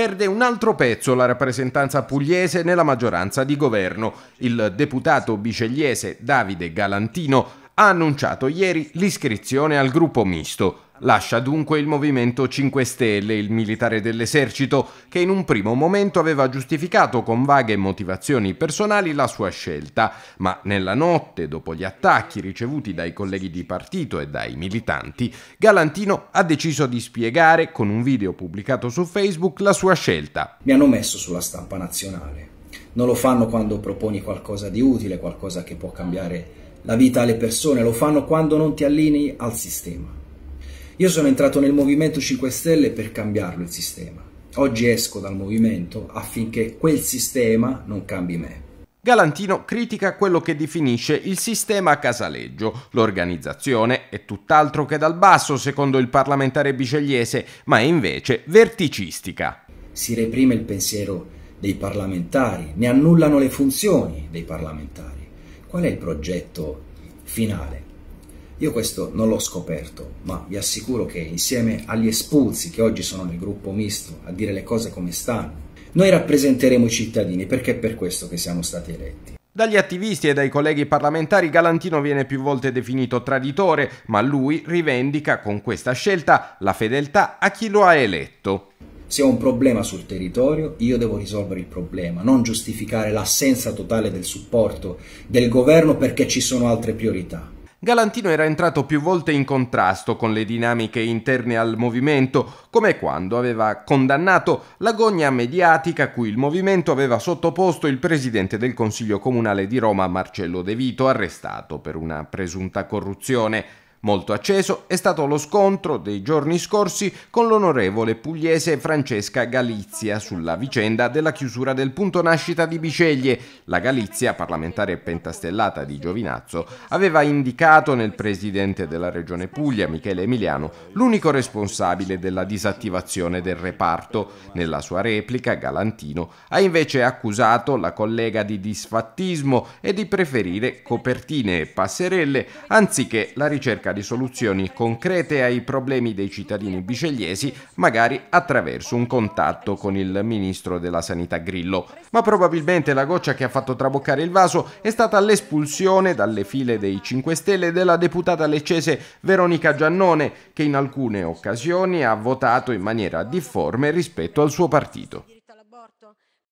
perde un altro pezzo la rappresentanza pugliese nella maggioranza di governo. Il deputato bicegliese Davide Galantino ha annunciato ieri l'iscrizione al gruppo misto. Lascia dunque il Movimento 5 Stelle, il militare dell'esercito, che in un primo momento aveva giustificato con vaghe motivazioni personali la sua scelta, ma nella notte, dopo gli attacchi ricevuti dai colleghi di partito e dai militanti, Galantino ha deciso di spiegare con un video pubblicato su Facebook la sua scelta. Mi hanno messo sulla stampa nazionale. Non lo fanno quando proponi qualcosa di utile, qualcosa che può cambiare la vita alle persone, lo fanno quando non ti allini al sistema io sono entrato nel Movimento 5 Stelle per cambiarlo il sistema. Oggi esco dal movimento affinché quel sistema non cambi me. Galantino critica quello che definisce il sistema casaleggio. L'organizzazione è tutt'altro che dal basso, secondo il parlamentare bicegliese, ma è invece verticistica. Si reprime il pensiero dei parlamentari, ne annullano le funzioni dei parlamentari. Qual è il progetto finale? Io questo non l'ho scoperto, ma vi assicuro che insieme agli espulsi che oggi sono nel gruppo misto a dire le cose come stanno, noi rappresenteremo i cittadini perché è per questo che siamo stati eletti. Dagli attivisti e dai colleghi parlamentari Galantino viene più volte definito traditore, ma lui rivendica con questa scelta la fedeltà a chi lo ha eletto. Se ho un problema sul territorio, io devo risolvere il problema, non giustificare l'assenza totale del supporto del governo perché ci sono altre priorità. Galantino era entrato più volte in contrasto con le dinamiche interne al movimento, come quando aveva condannato l'agonia mediatica a cui il movimento aveva sottoposto il presidente del Consiglio Comunale di Roma Marcello De Vito, arrestato per una presunta corruzione. Molto acceso è stato lo scontro dei giorni scorsi con l'onorevole pugliese Francesca Galizia sulla vicenda della chiusura del punto nascita di Biceglie. La Galizia, parlamentare pentastellata di Giovinazzo, aveva indicato nel presidente della regione Puglia, Michele Emiliano, l'unico responsabile della disattivazione del reparto. Nella sua replica, Galantino ha invece accusato la collega di disfattismo e di preferire copertine e passerelle anziché la ricerca ricerca di soluzioni concrete ai problemi dei cittadini bicegliesi, magari attraverso un contatto con il ministro della Sanità Grillo. Ma probabilmente la goccia che ha fatto traboccare il vaso è stata l'espulsione dalle file dei 5 Stelle della deputata leccese Veronica Giannone, che in alcune occasioni ha votato in maniera difforme rispetto al suo partito.